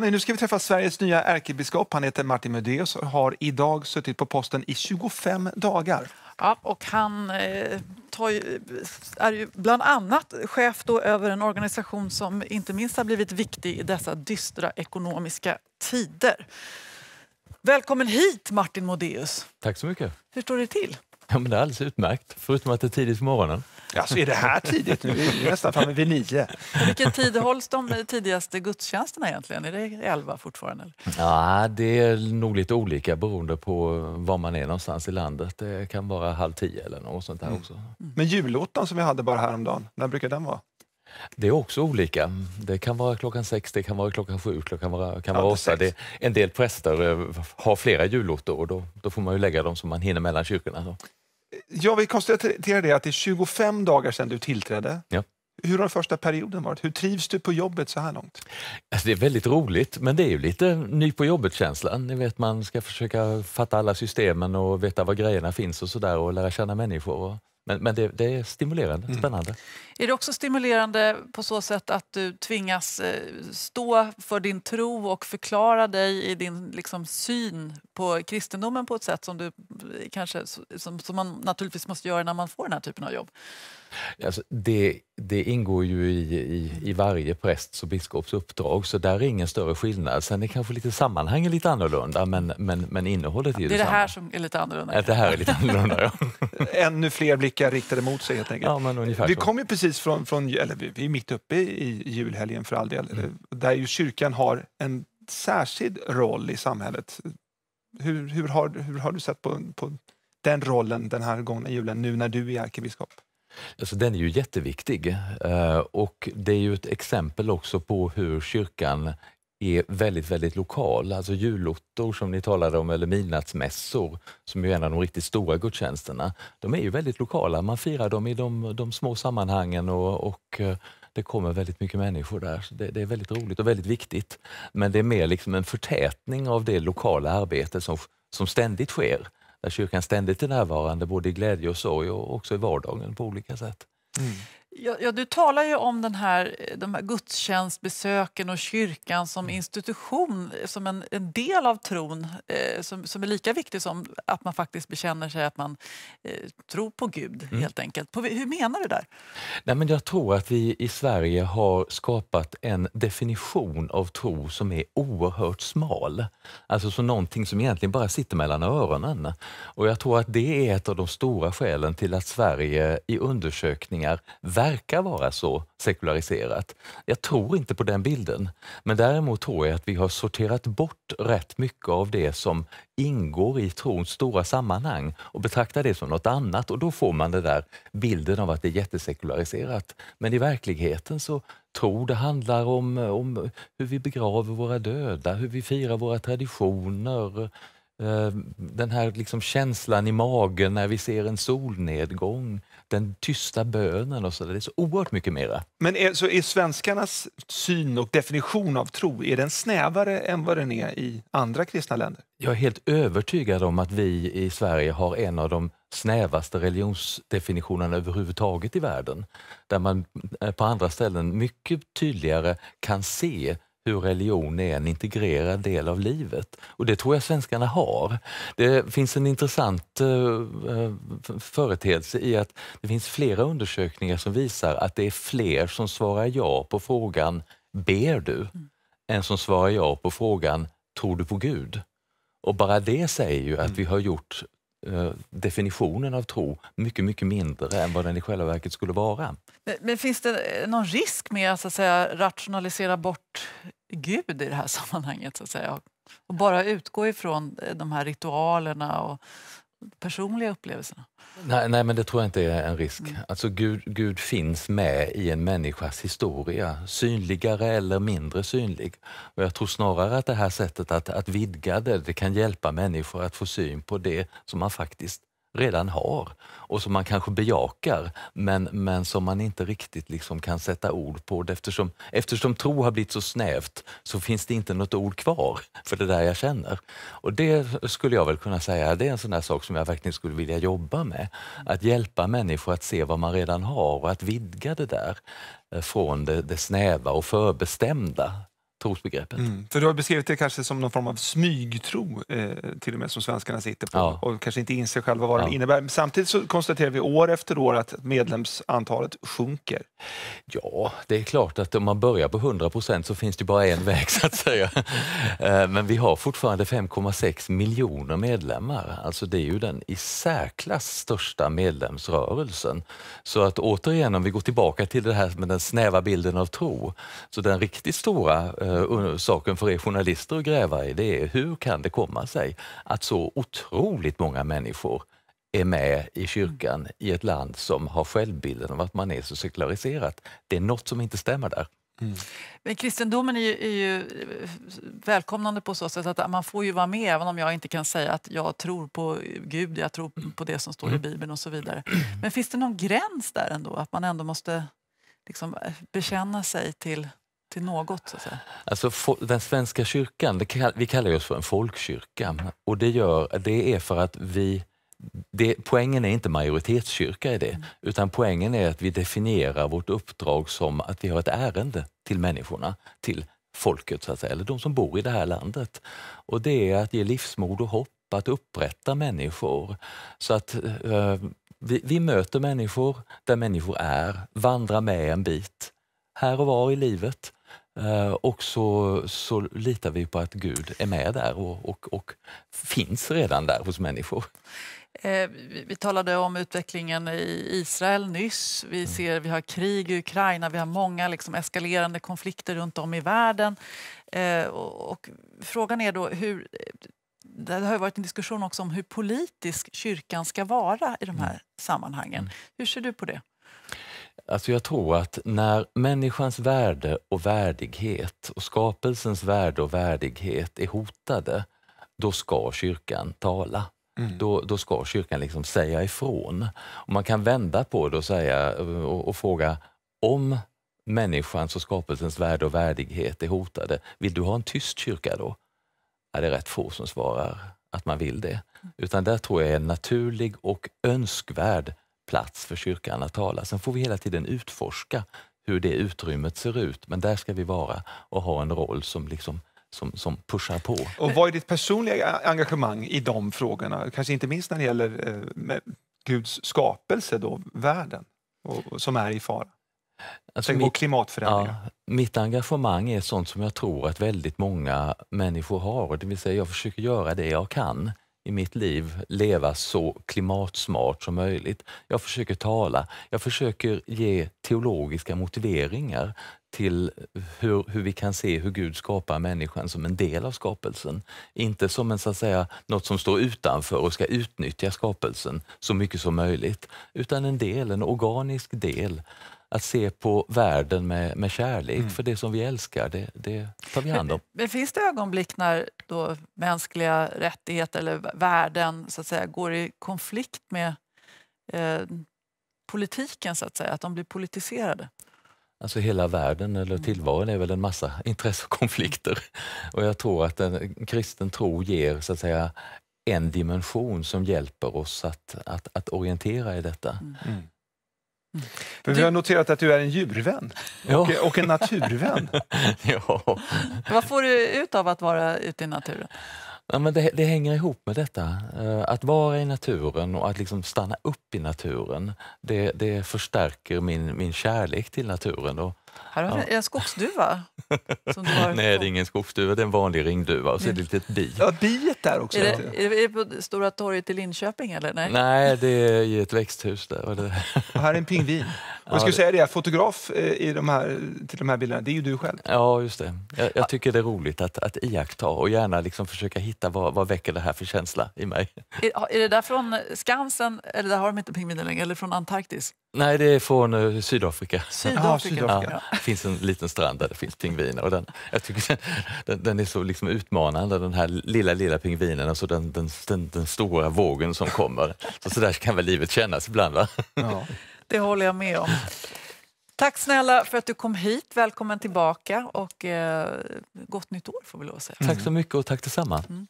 Nu ska vi träffa Sveriges nya ärkebiskop. Han heter Martin Mudeus och har idag suttit på posten i 25 dagar. Ja, och han eh, ju, är ju bland annat chef då över en organisation som inte minst har blivit viktig i dessa dystra ekonomiska tider. Välkommen hit, Martin Modeus. Tack så mycket. Hur står det till? Ja, men det är alldeles utmärkt, förutom att det är tidigt på morgonen. Alltså, är det här tidigt? Nu är vi nästan framme vid nio. Vilken tid hålls de tidigaste gudstjänsterna egentligen? Är det elva fortfarande? Ja, det är nog lite olika beroende på var man är någonstans i landet. Det kan vara halv tio eller något sånt där mm. också. Mm. Men julottan som vi hade bara häromdagen, när brukar den vara? Det är också olika. Det kan vara klockan sex, det kan vara klockan sju, klockan vara, kan vara ja, åtta. Det, en del präster eh, har flera julottor och då, då, får man ju lägga dem så man hinner mellan kyrkorna. Då jag vill konstatera det att det är 25 dagar sedan du tillträdde. Ja. Hur har första perioden varit? Hur trivs du på jobbet så här långt? Alltså det är väldigt roligt, men det är ju lite ny på jobbet-känslan. Ni vet, man ska försöka fatta alla systemen och veta var grejerna finns och sådär och lära känna människor. Men, men det, det, är stimulerande, mm. Är det också stimulerande på så sätt att du tvingas eh, stå för din tro och förklara dig i din liksom, syn på kristendomen på ett sätt som, du, eh, kanske, som, som man naturligtvis måste göra när man får den här typen av jobb? Alltså det, det, ingår ju i, i, i varje prästs och biskops uppdrag, så där är ingen större skillnad. Sen är kanske lite sammanhangen lite annorlunda, men, men, men innehållet är ju Det är det, det här som är lite annorlunda. Ja, det här är lite annorlunda, ja. Ännu fler blickar riktade mot sig helt enkelt. Ja, men vi kommer precis från, från eller vi är mitt uppe i julhelgen för all del, mm. där ju kyrkan har en särskild roll i samhället. Hur, hur, har, hur har du sett på, på den rollen den här gångna julen, nu när du är ärkebiskop? Alltså, den är ju jätteviktig eh, och det är ju ett exempel också på hur kyrkan är väldigt, väldigt lokal. Alltså jullottor som ni talade om eller midnattsmässor som är en av de riktigt stora gudstjänsterna. De är ju väldigt lokala. Man firar dem i de, de små sammanhangen och, och, eh, det kommer väldigt mycket människor där. Det, det, är väldigt roligt och väldigt viktigt. Men det är mer liksom en förtätning av det lokala arbete som, som ständigt sker där kyrkan ständigt är närvarande både i glädje och sorg och också i vardagen på olika sätt. Mm. Ja, ja, du talar ju om den här, eh, de här gudstjänstbesöken och kyrkan som mm. institution, eh, som en, en del av tron eh, som, som är lika viktig som att man faktiskt bekänner sig att man eh, tror på Gud. Mm. helt enkelt. På, hur menar du där? Nej, men jag tror att vi i Sverige har skapat en definition av tro som är oerhört smal. Alltså som någonting som egentligen bara sitter mellan öronen. Och Jag tror att det är ett av de stora skälen till att Sverige i undersökningar verkar vara så sekulariserat. Jag tror inte på den bilden, men däremot tror jag att vi har sorterat bort rätt mycket av det som ingår i trons stora sammanhang och betraktar det som något annat och då får man den där bilden av att det är jättesekulariserat. Men i verkligheten så tro det handlar om, om hur vi begraver våra döda, hur vi firar våra traditioner, Eh, den här liksom känslan i magen när vi ser en solnedgång, den tysta bönen och så där. Det är så oerhört mycket mera. Men är, så är svenskarnas syn och definition av tro, är den snävare än vad den är i andra kristna länder? Jag är helt övertygad om att vi i Sverige har en av de snävaste religionsdefinitionerna överhuvudtaget i världen. Där man eh, på andra ställen mycket tydligare kan se hur religion är en integrerad del av livet. Och det tror jag svenskarna har. Det finns en intressant eh, eh, företeelse i att det finns flera undersökningar som visar att det är fler som svarar ja på frågan ”ber du?” mm. än som svarar ja på frågan ”tror du på Gud?” Och bara det säger ju att mm. vi har gjort Eh, definitionen av tro mycket, mycket mindre än vad den i själva verket skulle vara. Men, men finns det eh, någon risk med att, så att säga, rationalisera bort Gud i det här sammanhanget? Så att säga? Och bara utgå ifrån eh, de här ritualerna och personliga upplevelserna? Nej, nej, men det tror jag inte är en risk. Mm. Alltså Gud, Gud finns med i en människas historia, synligare eller mindre synlig. Och jag tror snarare att det här sättet att, att vidga det, det kan hjälpa människor att få syn på det som man faktiskt redan har och som man kanske bejakar men, men som man inte riktigt liksom kan sätta ord på. Eftersom, eftersom tro har blivit så snävt så finns det inte något ord kvar för det där jag känner. Och det skulle jag väl kunna säga, det är en sån där sak som jag verkligen skulle vilja jobba med. Att hjälpa människor att se vad man redan har och att vidga det där eh, från det, det snäva och förbestämda trosbegreppet. Mm. För du har beskrivit det kanske som någon form av smygtro eh, till och med som svenskarna sitter på ja. och kanske inte inser själva vad ja. det innebär. Samtidigt så konstaterar vi år efter år att medlemsantalet sjunker. Ja, det är klart att om man börjar på 100 procent så finns det bara en väg så att säga. Eh, men vi har fortfarande 5,6 miljoner medlemmar. Alltså det är ju den i särklass största medlemsrörelsen. Så att återigen om vi går tillbaka till det här med den snäva bilden av tro, så den riktigt stora eh, Eh, saken för er journalister att gräva i det är hur kan det komma sig att så otroligt många människor är med i kyrkan i ett land som har självbilden av att man är så sekulariserat. Det är något som inte stämmer där. Mm. Men kristendomen är ju, är ju, eh, välkomnande på så sätt att man får ju vara med även om jag inte kan säga att jag tror på Gud, jag tror mm. på det som står i mm. Bibeln och så vidare. Men finns det någon gräns där ändå? Att man ändå måste liksom eh, bekänna sig till till något? Så att säga. Alltså, den svenska kyrkan, vi kallar oss för en folkkyrka och det, gör, det är för att vi det, poängen är inte majoritetskyrka i det, mm. utan poängen är att vi definierar vårt uppdrag som att vi har ett ärende till människorna, till folket, så att säga, eller de som bor i det här landet. Och Det är att ge livsmod och hopp, att upprätta människor. Så att eh, vi, vi, möter människor där människor är, vandrar med en bit, här och var i livet Eh, och så, så litar vi på att Gud är med där och, och, och finns redan där hos människor. Eh, vi talade om utvecklingen i Israel nyss. Vi, mm. ser, vi har krig i Ukraina, vi har många liksom eskalerande konflikter runt om i världen. Eh, och frågan är då hur... Det har varit en diskussion också om hur politisk kyrkan ska vara i de här mm. sammanhangen. Mm. Hur ser du på det? Alltså jag tror att när människans värde och värdighet och skapelsens värde och värdighet är hotade, då ska kyrkan tala. Mm. Då, då ska kyrkan liksom säga ifrån. Och man kan vända på det och, säga, och, och fråga om människans och skapelsens värde och värdighet är hotade, vill du ha en tyst kyrka då? Ja, det är rätt få som svarar att man vill det. Mm. Utan där tror jag är en naturlig och önskvärd plats för kyrkan att tala. Sen får vi hela tiden utforska hur det utrymmet ser ut, men där ska vi vara och ha en roll som liksom som, som pushar på. Och vad är ditt personliga engagemang i de frågorna? Kanske inte minst när det gäller eh, Guds skapelse, då, världen, och, och som är i fara? Alltså mitt, på klimatförändringar. Ja, mitt engagemang är sånt som jag tror att väldigt många människor har. Det vill säga jag försöker göra det jag kan i mitt liv leva så klimatsmart som möjligt. Jag försöker tala, jag försöker ge teologiska motiveringar till hur, hur vi kan se hur Gud skapar människan som en del av skapelsen. Inte som en, så att säga, något som står utanför och ska utnyttja skapelsen så mycket som möjligt, utan en del, en organisk del att se på världen med, med kärlek. Mm. För det som vi älskar, det, det tar vi hand om. Men, men, finns det ögonblick när då mänskliga rättigheter eller värden så att säga, går i konflikt med eh, politiken, så att säga? Att de blir politiserade? Alltså hela världen eller mm. tillvaron är väl en massa intressekonflikter. Och, och jag tror att en kristen tro ger så att säga en dimension som hjälper oss att, att, att orientera i detta. Mm. mm. För du... Vi har noterat att du är en djurvän och, och, en naturvän. ja. Vad får du ut av att vara ute i naturen? Ja, men det, det, hänger ihop med detta. Eh, att vara i naturen och att liksom stanna upp i naturen, det, det förstärker min, min kärlek till naturen. Och här har ja. en skogsduva. Som du har Nej, det är ingen skogsduva, det är en vanlig ringduva och så är det ett litet bi. Ja, biet där också. Är det, är det på Stora torget i Linköping eller? Nej, Nej det är i ett växthus där. och här är en pingvin. Och jag skulle säga det, fotograf eh, i de här, till de här bilderna, det är ju du själv. Ja, just det. Jag, jag tycker det är roligt att, att iaktta och gärna liksom försöka hitta vad, vad väcker det här för känsla i mig. Är, är det där från Skansen, eller där har de inte pingviner längre, eller från Antarktis? Nej, det är från eh, Sydafrika. Sydafrika. Aha, Sydafrika. Ja, det finns en liten strand där det finns pingviner. Och den, jag tycker den, den är så liksom utmanande, den här lilla, lilla pingvinen och så den, den, den, den stora vågen som kommer. Så, så där kan väl livet kännas ibland? Va? Ja. Det håller jag med om. Tack snälla för att du kom hit. Välkommen tillbaka och eh, gott nytt år får vi lov att säga. Tack så mycket och tack detsamma. Mm.